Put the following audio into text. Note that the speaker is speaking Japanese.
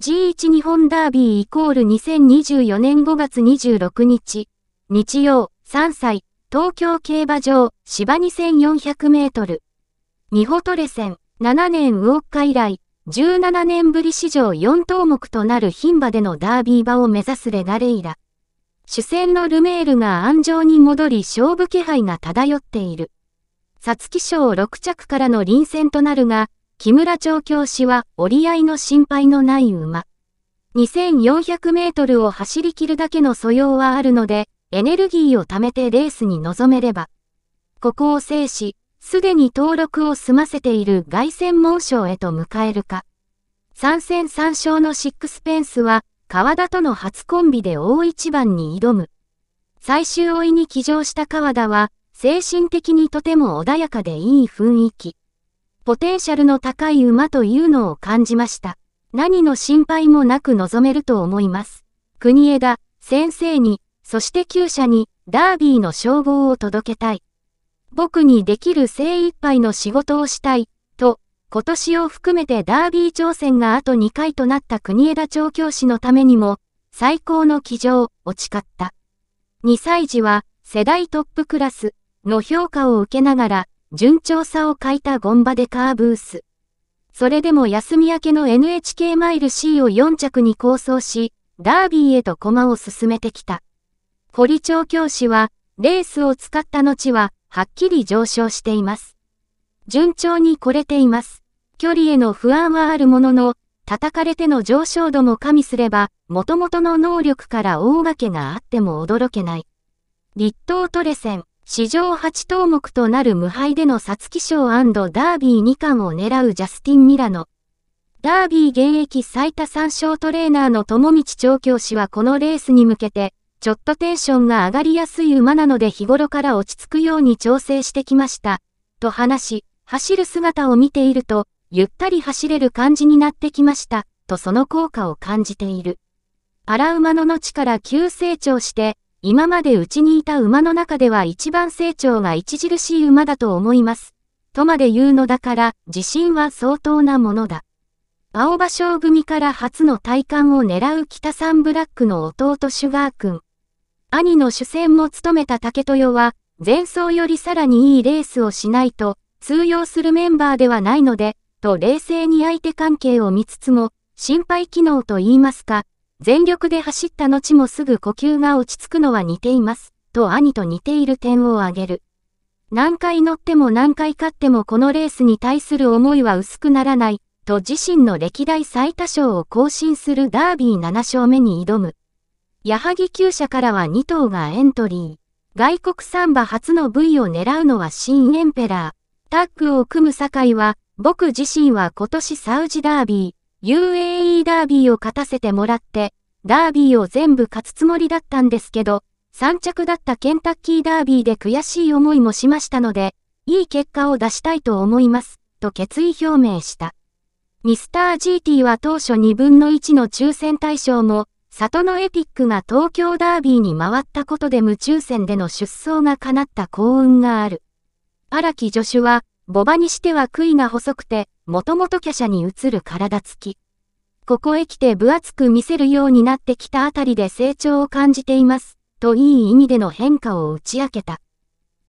G1 日本ダービーイコール2024年5月26日、日曜、3歳、東京競馬場、芝2400メートル。ニホトレ戦、7年ウォッカ以来、17年ぶり史上4等目となる牝馬でのダービー場を目指すレガレイラ。主戦のルメールが安城に戻り勝負気配が漂っている。ツキ賞6着からの臨戦となるが、木村調教師は折り合いの心配のない馬。2400メートルを走り切るだけの素養はあるので、エネルギーを貯めてレースに臨めれば。ここを制し、すでに登録を済ませている外戦猛将へと迎えるか。参戦参勝のシックスペンスは、川田との初コンビで大一番に挑む。最終追いに騎乗した川田は、精神的にとても穏やかでいい雰囲気。ポテンシャルの高い馬というのを感じました。何の心配もなく臨めると思います。国枝、先生に、そして厩舎に、ダービーの称号を届けたい。僕にできる精一杯の仕事をしたい、と、今年を含めてダービー挑戦があと2回となった国枝調教師のためにも、最高の騎乗を誓った。2歳児は、世代トップクラスの評価を受けながら、順調さを欠いたゴンバデカーブース。それでも休み明けの NHK マイル C を4着に構想し、ダービーへと駒を進めてきた。堀調教師は、レースを使った後は、はっきり上昇しています。順調に来れています。距離への不安はあるものの、叩かれての上昇度も加味すれば、元々の能力から大がけがあっても驚けない。立東トレセン。史上8項目となる無敗でのサツキ賞ダービー2冠を狙うジャスティン・ミラノ。ダービー現役最多3勝トレーナーの友道調教師はこのレースに向けて、ちょっとテンションが上がりやすい馬なので日頃から落ち着くように調整してきました。と話し、走る姿を見ていると、ゆったり走れる感じになってきました。とその効果を感じている。荒馬の後から急成長して、今までうちにいた馬の中では一番成長が著しい馬だと思います。とまで言うのだから、自信は相当なものだ。青葉将組から初の体感を狙う北三ブラックの弟シュガー君。兄の主戦も務めた竹豊は、前走よりさらにいいレースをしないと、通用するメンバーではないので、と冷静に相手関係を見つつも、心配機能と言いますか、全力で走った後もすぐ呼吸が落ち着くのは似ています、と兄と似ている点を挙げる。何回乗っても何回勝ってもこのレースに対する思いは薄くならない、と自身の歴代最多勝を更新するダービー7勝目に挑む。矢作厩舎からは2頭がエントリー。外国サンバ初の部位を狙うのは新エンペラー。タッグを組む堺井は、僕自身は今年サウジダービー、UAE ダービーを勝たせてもらって、ダービーを全部勝つつもりだったんですけど、3着だったケンタッキーダービーで悔しい思いもしましたので、いい結果を出したいと思います、と決意表明した。ミスター GT は当初2分の1の抽選対象も、里のエピックが東京ダービーに回ったことで無抽選での出走が叶った幸運がある。荒木助手は、ボバにしては悔いが細くて、もともと華奢に映る体つき。ここへ来て分厚く見せるようになってきたあたりで成長を感じています、といい意味での変化を打ち明けた。